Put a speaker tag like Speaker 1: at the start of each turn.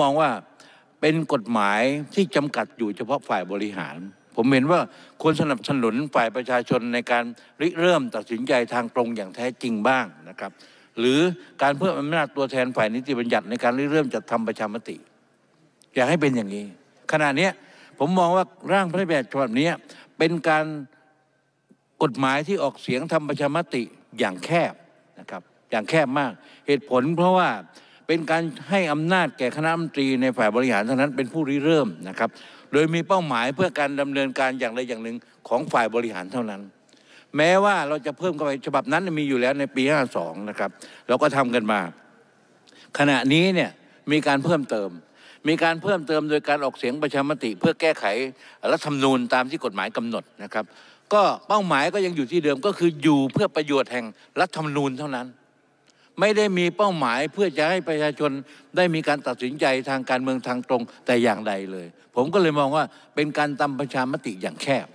Speaker 1: มองว่าเป็นกฎหมายที่จำกัดอยู่เฉพาะฝ่ายบริหาร ผมเห็นว่าควรสนับสนุนฝ่ายประชาชนในการริเริ่มตัดสินใจทางตรงอย่างแท้จริงบ้างนะครับหรือการเพิ่มอำนาจตัวแทนฝ่ายนิติบัญญัติ ในการริเริ่มจัดทำประชามติ อยากให้เป็นอย่างนี้ ขณะนี้ผมมองว่าร่างพระราชบัญญัติฉบับนี้เป็นการกฎหมายที่ออกเสียงทำประชามติอย่างแคบนะครับ อย่างแคบมากเหตุผลเพราะว่าเป็นการให้อำนาจแก่คณะมนตรีในฝ่ายบริหารเท่านั้นเป็นผู้ริเริ่มนะครับโดยมีเป้าหมายเพื่อการดำเนินการอย่างใดอย่างหนึ่งของฝ่ายบริหารเท่านั้น แม้ว่าเราจะเพิ่มเข้าไปฉบับนั้นมีอยู่แล้วในปี 52นะครับเราก็ทำกันมา ขณะนี้เนี่ยมีการเพิ่มเติม มีการเพิ่มเติมโดยการออกเสียงประชามติเพื่อแก้ไขรัฐธรรมนูญตามที่กฎหมายกำหนดนะครับ ก็เป้าหมายก็ยังอยู่ที่เดิมก็คืออยู่เพื่อประโยชน์แห่งรัฐธรรมนูญเท่านั้นไม่ได้มีเป้าหมายเพื่อจะให้ประชาชนได้มีการตัดสินใจทางการเมืองทางตรงแต่อย่างใดเลย ผมก็เลยมองว่าเป็นการตำประชามติอย่างแคบ